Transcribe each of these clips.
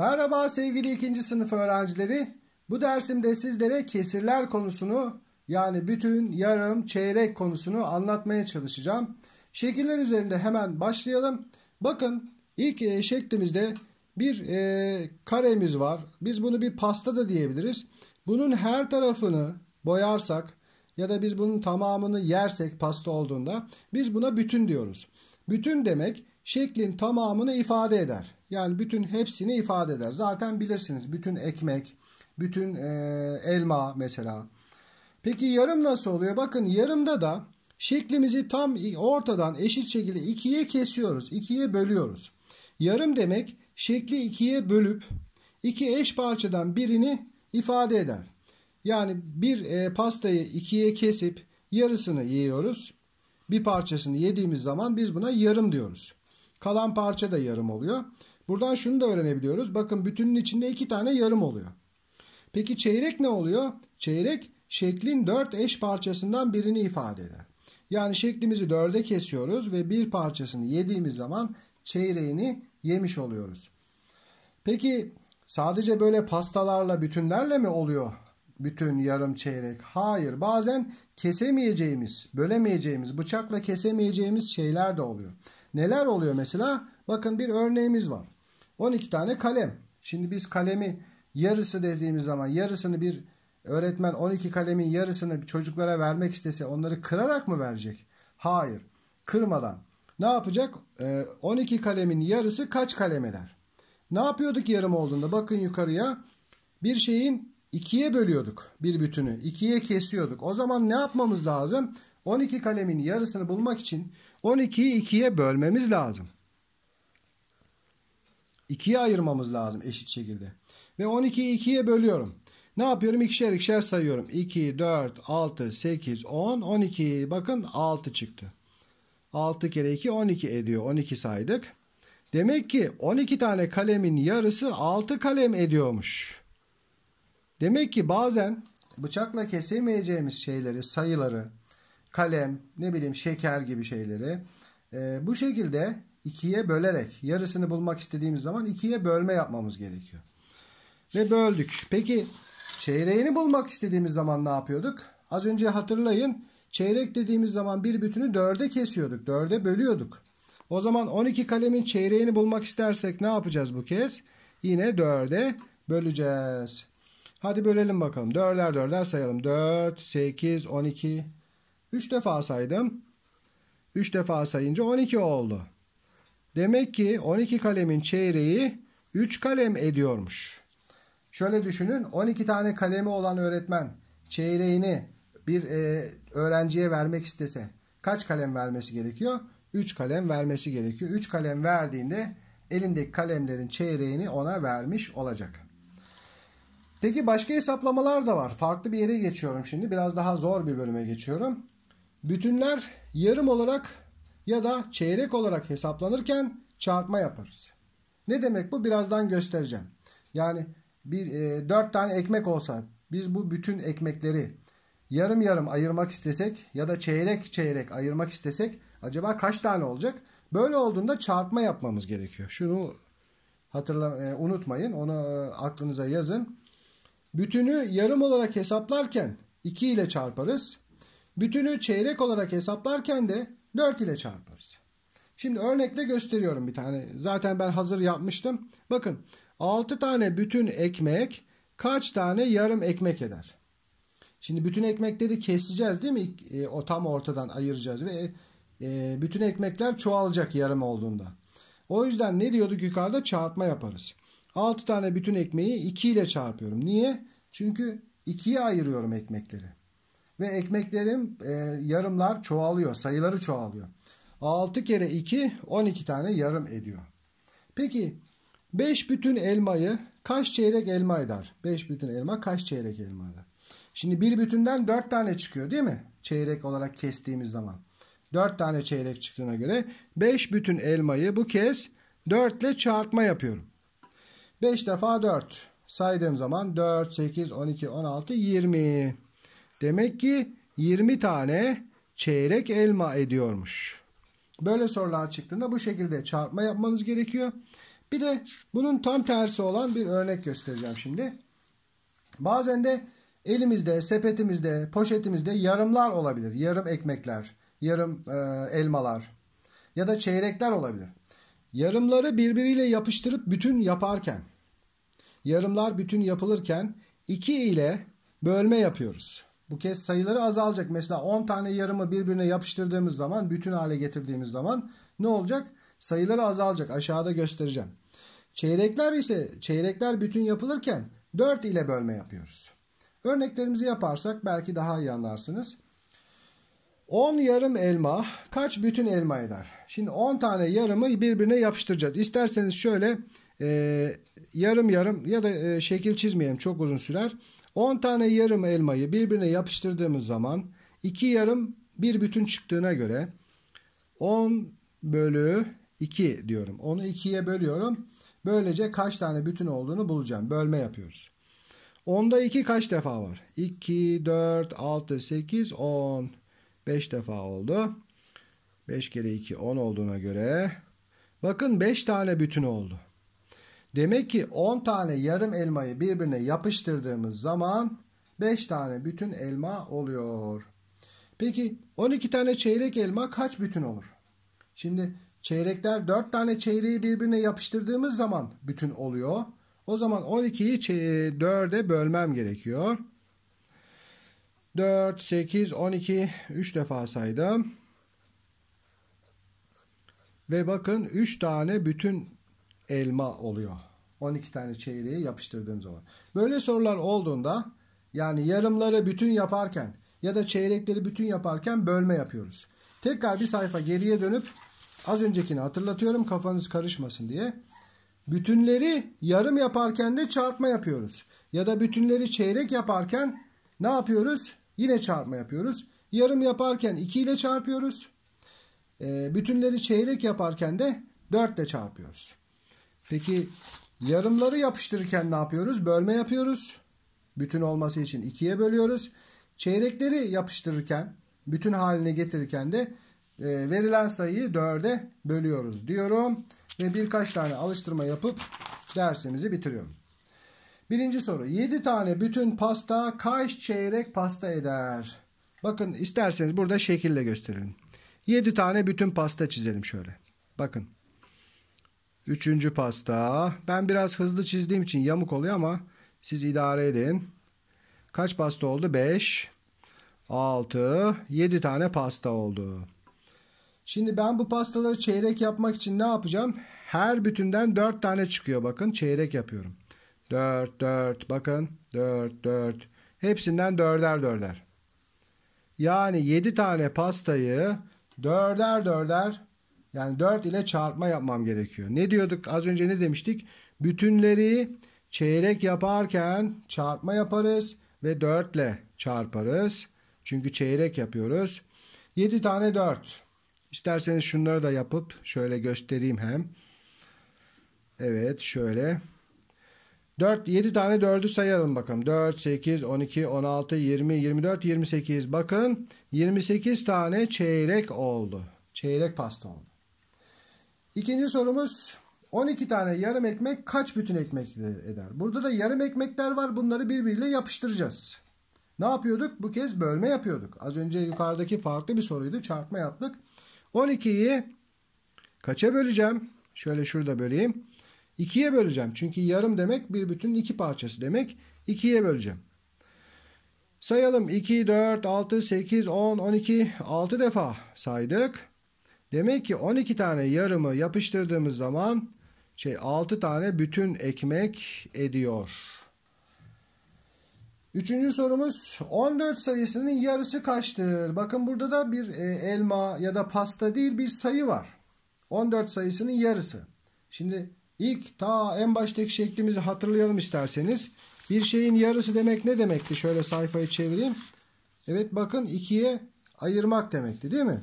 Merhaba sevgili ikinci sınıf öğrencileri. Bu dersimde sizlere kesirler konusunu yani bütün, yarım, çeyrek konusunu anlatmaya çalışacağım. Şekiller üzerinde hemen başlayalım. Bakın ilk e, şeklimizde bir e, karemiz var. Biz bunu bir pasta da diyebiliriz. Bunun her tarafını boyarsak ya da biz bunun tamamını yersek pasta olduğunda biz buna bütün diyoruz. Bütün demek şeklin tamamını ifade eder. Yani bütün hepsini ifade eder. Zaten bilirsiniz bütün ekmek, bütün e, elma mesela. Peki yarım nasıl oluyor? Bakın yarımda da şeklimizi tam ortadan eşit şekilde ikiye kesiyoruz. ikiye bölüyoruz. Yarım demek şekli ikiye bölüp iki eş parçadan birini ifade eder. Yani bir e, pastayı ikiye kesip yarısını yiyoruz. Bir parçasını yediğimiz zaman biz buna yarım diyoruz. Kalan parça da yarım oluyor. Buradan şunu da öğrenebiliyoruz. Bakın bütünün içinde iki tane yarım oluyor. Peki çeyrek ne oluyor? Çeyrek şeklin dört eş parçasından birini ifade eder. Yani şeklimizi dörde kesiyoruz ve bir parçasını yediğimiz zaman çeyreğini yemiş oluyoruz. Peki sadece böyle pastalarla bütünlerle mi oluyor bütün yarım çeyrek? Hayır bazen kesemeyeceğimiz, bölemeyeceğimiz, bıçakla kesemeyeceğimiz şeyler de oluyor. Neler oluyor mesela? Bakın bir örneğimiz var. 12 tane kalem. Şimdi biz kalemi yarısı dediğimiz zaman yarısını bir öğretmen 12 kalemin yarısını çocuklara vermek istese onları kırarak mı verecek? Hayır. Kırmadan. Ne yapacak? 12 ee, kalemin yarısı kaç kalem eder? Ne yapıyorduk yarım olduğunda? Bakın yukarıya. Bir şeyin ikiye bölüyorduk bir bütünü. ikiye kesiyorduk. O zaman ne yapmamız lazım? 12 kalemin yarısını bulmak için 12'yi 2'ye bölmemiz lazım. 2'ye ayırmamız lazım eşit şekilde. Ve 12'yi 2'ye bölüyorum. Ne yapıyorum? İkişer ikişer sayıyorum. 2, 4, 6, 8, 10, 12. Bakın 6 çıktı. 6 kere 2 12 ediyor. 12 saydık. Demek ki 12 tane kalemin yarısı 6 kalem ediyormuş. Demek ki bazen bıçakla kesemeyeceğimiz şeyleri, sayıları kalem, ne bileyim şeker gibi şeyleri. E, bu şekilde ikiye bölerek yarısını bulmak istediğimiz zaman ikiye bölme yapmamız gerekiyor. Ve böldük. Peki çeyreğini bulmak istediğimiz zaman ne yapıyorduk? Az önce hatırlayın çeyrek dediğimiz zaman bir bütünü dörde kesiyorduk. Dörde bölüyorduk. O zaman 12 kalemin çeyreğini bulmak istersek ne yapacağız bu kez? Yine dörde böleceğiz. Hadi bölelim bakalım. Dörler dörler sayalım. 4, 8, 12, 3 defa saydım. 3 defa sayınca 12 oldu. Demek ki 12 kalemin çeyreği 3 kalem ediyormuş. Şöyle düşünün 12 tane kalemi olan öğretmen çeyreğini bir e, öğrenciye vermek istese kaç kalem vermesi gerekiyor? 3 kalem vermesi gerekiyor. 3 kalem verdiğinde elindeki kalemlerin çeyreğini ona vermiş olacak. Peki başka hesaplamalar da var. Farklı bir yere geçiyorum şimdi. Biraz daha zor bir bölüme geçiyorum. Bütünler yarım olarak ya da çeyrek olarak hesaplanırken çarpma yaparız. Ne demek bu? Birazdan göstereceğim. Yani bir e, dört tane ekmek olsa biz bu bütün ekmekleri yarım yarım ayırmak istesek ya da çeyrek çeyrek ayırmak istesek acaba kaç tane olacak? Böyle olduğunda çarpma yapmamız gerekiyor. Şunu hatırla e, unutmayın. Onu e, aklınıza yazın. Bütünü yarım olarak hesaplarken 2 ile çarparız. Bütünü çeyrek olarak hesaplarken de 4 ile çarparız. Şimdi örnekle gösteriyorum bir tane. Zaten ben hazır yapmıştım. Bakın 6 tane bütün ekmek kaç tane yarım ekmek eder? Şimdi bütün ekmekleri keseceğiz değil mi? E, o tam ortadan ayıracağız ve e, bütün ekmekler çoğalacak yarım olduğunda. O yüzden ne diyorduk yukarıda çarpma yaparız. 6 tane bütün ekmeği 2 ile çarpıyorum. Niye? Çünkü 2'ye ayırıyorum ekmekleri. Ve ekmeklerim e, yarımlar çoğalıyor. Sayıları çoğalıyor. 6 kere 2 12 tane yarım ediyor. Peki 5 bütün elmayı kaç çeyrek elma eder? 5 bütün elma kaç çeyrek elma eder? Şimdi bir bütünden 4 tane çıkıyor değil mi? Çeyrek olarak kestiğimiz zaman. 4 tane çeyrek çıktığına göre 5 bütün elmayı bu kez 4 ile çarpma yapıyorum. 5 defa 4 saydığım zaman 4, 8, 12, 16, 20. Demek ki 20 tane çeyrek elma ediyormuş. Böyle sorular çıktığında bu şekilde çarpma yapmanız gerekiyor. Bir de bunun tam tersi olan bir örnek göstereceğim şimdi. Bazen de elimizde, sepetimizde, poşetimizde yarımlar olabilir. Yarım ekmekler, yarım e, elmalar ya da çeyrekler olabilir. Yarımları birbiriyle yapıştırıp bütün yaparken, yarımlar bütün yapılırken 2 ile bölme yapıyoruz. Bu kez sayıları azalacak. Mesela 10 tane yarımı birbirine yapıştırdığımız zaman, bütün hale getirdiğimiz zaman ne olacak? Sayıları azalacak. Aşağıda göstereceğim. Çeyrekler ise çeyrekler bütün yapılırken 4 ile bölme yapıyoruz. Örneklerimizi yaparsak belki daha iyi anlarsınız. 10 yarım elma kaç bütün elma eder? Şimdi 10 tane yarımı birbirine yapıştıracağız. İsterseniz şöyle e, yarım yarım ya da e, şekil çizmeyelim çok uzun sürer. 10 tane yarım elmayı birbirine yapıştırdığımız zaman 2 yarım bir bütün çıktığına göre 10 bölü 2 diyorum. Onu 2'ye bölüyorum. Böylece kaç tane bütün olduğunu bulacağım. Bölme yapıyoruz. 10'da 2 kaç defa var? 2, 4, 6, 8, 10. 5 defa oldu. 5 kere 2 10 olduğuna göre bakın 5 tane bütün oldu. Demek ki 10 tane yarım elmayı birbirine yapıştırdığımız zaman 5 tane bütün elma oluyor. Peki 12 tane çeyrek elma kaç bütün olur? Şimdi çeyrekler 4 tane çeyreği birbirine yapıştırdığımız zaman bütün oluyor. O zaman 12'yi 4'e bölmem gerekiyor. 4, 8, 12, 3 defa saydım. Ve bakın 3 tane bütün elma oluyor. 12 tane çeyreği yapıştırdığım zaman. Böyle sorular olduğunda yani yarımları bütün yaparken ya da çeyrekleri bütün yaparken bölme yapıyoruz. Tekrar bir sayfa geriye dönüp az öncekini hatırlatıyorum kafanız karışmasın diye. Bütünleri yarım yaparken de çarpma yapıyoruz. Ya da bütünleri çeyrek yaparken ne yapıyoruz? Yine çarpma yapıyoruz. Yarım yaparken 2 ile çarpıyoruz. Ee, bütünleri çeyrek yaparken de 4 ile çarpıyoruz. Peki yarımları yapıştırırken ne yapıyoruz? Bölme yapıyoruz. Bütün olması için ikiye bölüyoruz. Çeyrekleri yapıştırırken, bütün haline getirirken de e, verilen sayıyı dörde bölüyoruz diyorum. Ve birkaç tane alıştırma yapıp dersimizi bitiriyorum. Birinci soru. 7 tane bütün pasta kaç çeyrek pasta eder? Bakın isterseniz burada şekille gösterelim. 7 tane bütün pasta çizelim şöyle. Bakın. Üçüncü pasta. Ben biraz hızlı çizdiğim için yamuk oluyor ama siz idare edin. Kaç pasta oldu? 5, 6, 7 tane pasta oldu. Şimdi ben bu pastaları çeyrek yapmak için ne yapacağım? Her bütünden 4 tane çıkıyor bakın. Çeyrek yapıyorum. 4, 4 bakın. 4, 4. Hepsinden 4'er 4'er. Yani 7 tane pastayı 4'er 4'er yani 4 ile çarpma yapmam gerekiyor. Ne diyorduk? Az önce ne demiştik? Bütünleri çeyrek yaparken çarpma yaparız ve 4 ile çarparız. Çünkü çeyrek yapıyoruz. 7 tane 4. İsterseniz şunları da yapıp şöyle göstereyim hem. Evet şöyle. 4 7 tane 4'ü sayalım bakalım. 4 8 12 16 20 24 28. Bakın 28 tane çeyrek oldu. Çeyrek pasta oldu. İkinci sorumuz 12 tane yarım ekmek kaç bütün ekmek eder? Burada da yarım ekmekler var. Bunları birbiriyle yapıştıracağız. Ne yapıyorduk? Bu kez bölme yapıyorduk. Az önce yukarıdaki farklı bir soruydu. Çarpma yaptık. 12'yi kaça böleceğim? Şöyle şurada böleyim. 2'ye böleceğim. Çünkü yarım demek bir bütün iki parçası demek. 2'ye böleceğim. Sayalım 2, 4, 6, 8, 10, 12, 6 defa saydık. Demek ki 12 tane yarımı yapıştırdığımız zaman şey 6 tane bütün ekmek ediyor. Üçüncü sorumuz 14 sayısının yarısı kaçtır? Bakın burada da bir e, elma ya da pasta değil bir sayı var. 14 sayısının yarısı. Şimdi ilk ta en baştaki şeklimizi hatırlayalım isterseniz. Bir şeyin yarısı demek ne demekti? Şöyle sayfayı çevireyim. Evet bakın ikiye ayırmak demekti değil mi?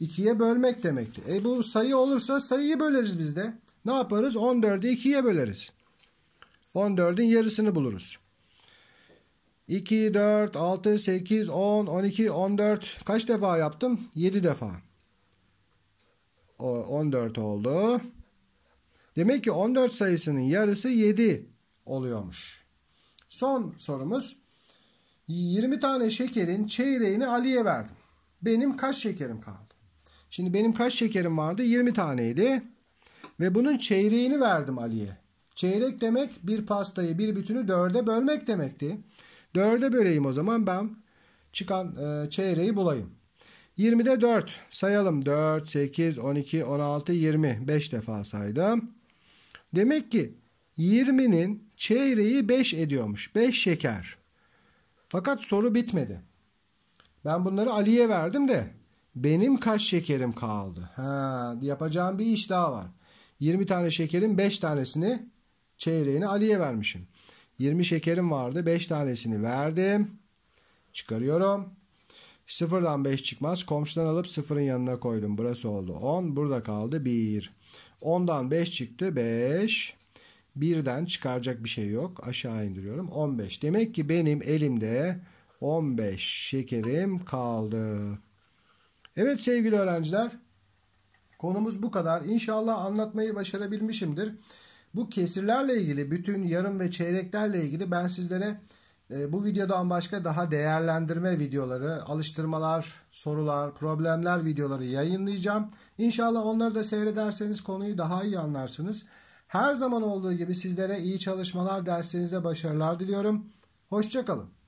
2'ye bölmek demekti. E bu sayı olursa sayıyı böleriz biz de. Ne yaparız? 14'ü 2'ye böleriz. 14'ün yarısını buluruz. 2, 4, 6, 8, 10, 12, 14. Kaç defa yaptım? 7 defa. O 14 oldu. Demek ki 14 sayısının yarısı 7 oluyormuş. Son sorumuz. 20 tane şekerin çeyreğini Ali'ye verdim. Benim kaç şekerim kaldı? Şimdi benim kaç şekerim vardı? 20 taneydi. Ve bunun çeyreğini verdim Ali'ye. Çeyrek demek bir pastayı bir bütünü dörde bölmek demekti. Dörde böleyim o zaman ben çıkan e, çeyreği bulayım. 20'de 4 sayalım. 4, 8, 12, 16, 20. 5 defa saydım. Demek ki 20'nin çeyreği 5 ediyormuş. 5 şeker. Fakat soru bitmedi. Ben bunları Ali'ye verdim de benim kaç şekerim kaldı? Ha, yapacağım bir iş daha var. 20 tane şekerin 5 tanesini çeyreğini Ali'ye vermişim. 20 şekerim vardı. 5 tanesini verdim. Çıkarıyorum. Sıfırdan 5 çıkmaz. Komşudan alıp sıfırın yanına koydum. Burası oldu 10. Burada kaldı 1. 10'dan 5 çıktı. 5. 1'den çıkaracak bir şey yok. Aşağı indiriyorum. 15. Demek ki benim elimde 15 şekerim kaldı. Evet sevgili öğrenciler konumuz bu kadar. İnşallah anlatmayı başarabilmişimdir. Bu kesirlerle ilgili bütün yarım ve çeyreklerle ilgili ben sizlere e, bu videodan başka daha değerlendirme videoları, alıştırmalar, sorular, problemler videoları yayınlayacağım. İnşallah onları da seyrederseniz konuyu daha iyi anlarsınız. Her zaman olduğu gibi sizlere iyi çalışmalar, dersinizde başarılar diliyorum. Hoşçakalın.